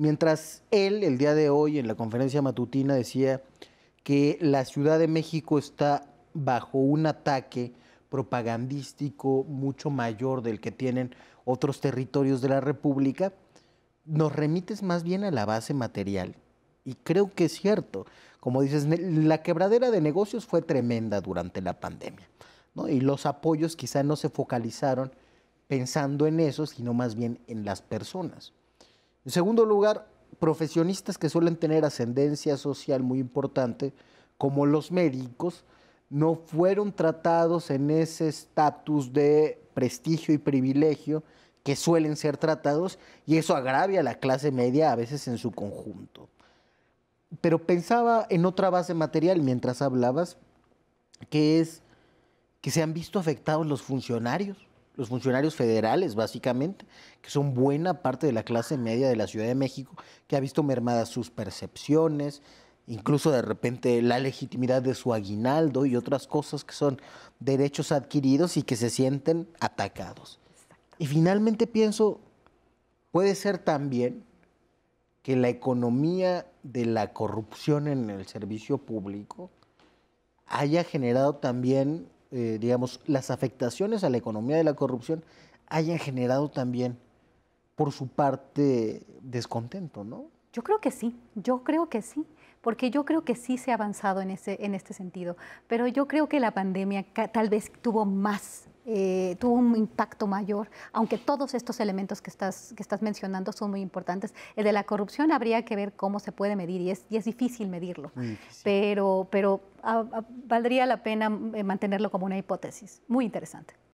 Mientras él, el día de hoy, en la conferencia matutina, decía que la Ciudad de México está bajo un ataque propagandístico mucho mayor del que tienen otros territorios de la República, nos remites más bien a la base material. Y creo que es cierto. Como dices, la quebradera de negocios fue tremenda durante la pandemia. ¿no? Y los apoyos quizá no se focalizaron pensando en eso, sino más bien en las personas. En segundo lugar, profesionistas que suelen tener ascendencia social muy importante, como los médicos, no fueron tratados en ese estatus de prestigio y privilegio que suelen ser tratados y eso agravia a la clase media a veces en su conjunto. Pero pensaba en otra base material mientras hablabas, que es que se han visto afectados los funcionarios los funcionarios federales, básicamente, que son buena parte de la clase media de la Ciudad de México, que ha visto mermadas sus percepciones, incluso de repente la legitimidad de su aguinaldo y otras cosas que son derechos adquiridos y que se sienten atacados. Y finalmente pienso, puede ser también que la economía de la corrupción en el servicio público haya generado también eh, digamos, las afectaciones a la economía de la corrupción hayan generado también por su parte descontento, ¿no? Yo creo que sí, yo creo que sí, porque yo creo que sí se ha avanzado en, ese, en este sentido, pero yo creo que la pandemia tal vez tuvo más eh, tuvo un impacto mayor, aunque todos estos elementos que estás, que estás mencionando son muy importantes. El de la corrupción habría que ver cómo se puede medir y es, difícil medirlo, pero, valdría la pena eh, mantenerlo como una hipótesis. Muy interesante.